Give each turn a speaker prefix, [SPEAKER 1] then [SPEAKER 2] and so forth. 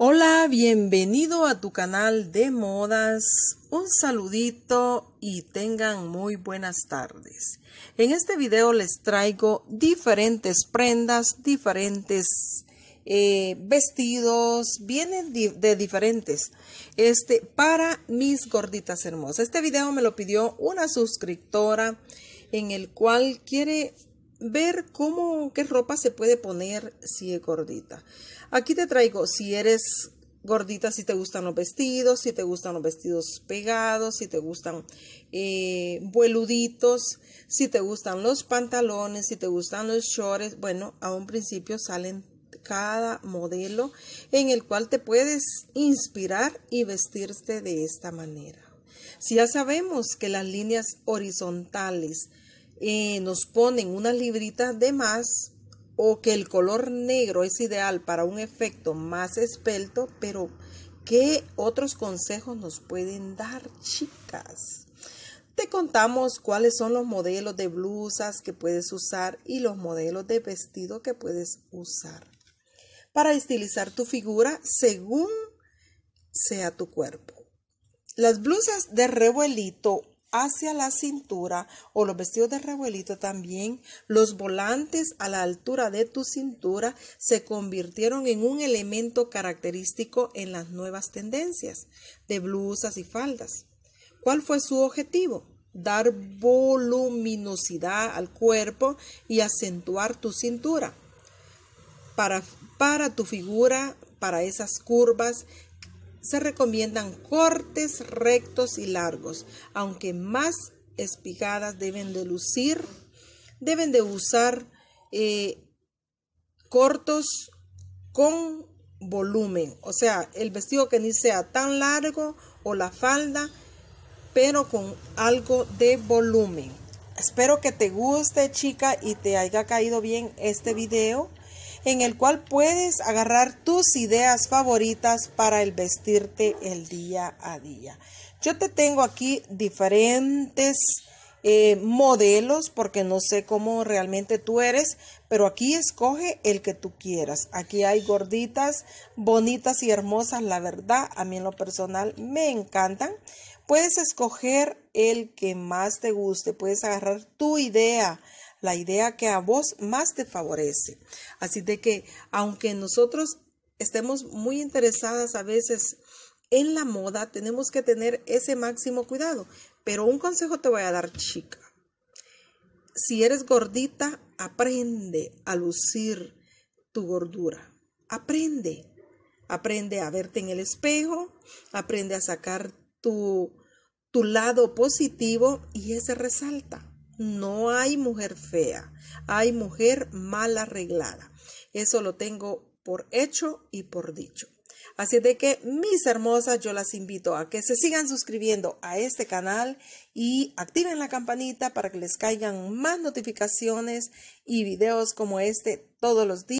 [SPEAKER 1] Hola, bienvenido a tu canal de modas. Un saludito y tengan muy buenas tardes. En este video les traigo diferentes prendas, diferentes eh, vestidos, vienen de diferentes, este, para mis gorditas hermosas. Este video me lo pidió una suscriptora en el cual quiere ver cómo, qué ropa se puede poner si es gordita. Aquí te traigo, si eres gordita, si te gustan los vestidos, si te gustan los vestidos pegados, si te gustan eh, vueluditos, si te gustan los pantalones, si te gustan los shorts. Bueno, a un principio salen cada modelo en el cual te puedes inspirar y vestirte de esta manera. Si ya sabemos que las líneas horizontales, nos ponen unas libritas de más o que el color negro es ideal para un efecto más esbelto, pero ¿qué otros consejos nos pueden dar, chicas? Te contamos cuáles son los modelos de blusas que puedes usar y los modelos de vestido que puedes usar para estilizar tu figura según sea tu cuerpo. Las blusas de revuelito hacia la cintura o los vestidos de revuelito también, los volantes a la altura de tu cintura se convirtieron en un elemento característico en las nuevas tendencias de blusas y faldas. ¿Cuál fue su objetivo? Dar voluminosidad al cuerpo y acentuar tu cintura para, para tu figura, para esas curvas se recomiendan cortes rectos y largos, aunque más espigadas deben de lucir, deben de usar eh, cortos con volumen, o sea, el vestido que ni sea tan largo o la falda, pero con algo de volumen. Espero que te guste chica y te haya caído bien este video en el cual puedes agarrar tus ideas favoritas para el vestirte el día a día. Yo te tengo aquí diferentes eh, modelos porque no sé cómo realmente tú eres, pero aquí escoge el que tú quieras. Aquí hay gorditas, bonitas y hermosas, la verdad, a mí en lo personal me encantan. Puedes escoger el que más te guste, puedes agarrar tu idea, la idea que a vos más te favorece. Así de que, aunque nosotros estemos muy interesadas a veces en la moda, tenemos que tener ese máximo cuidado. Pero un consejo te voy a dar, chica. Si eres gordita, aprende a lucir tu gordura. Aprende. Aprende a verte en el espejo, aprende a sacar tu, tu lado positivo y ese resalta. No hay mujer fea, hay mujer mal arreglada. Eso lo tengo por hecho y por dicho. Así de que, mis hermosas, yo las invito a que se sigan suscribiendo a este canal y activen la campanita para que les caigan más notificaciones y videos como este todos los días.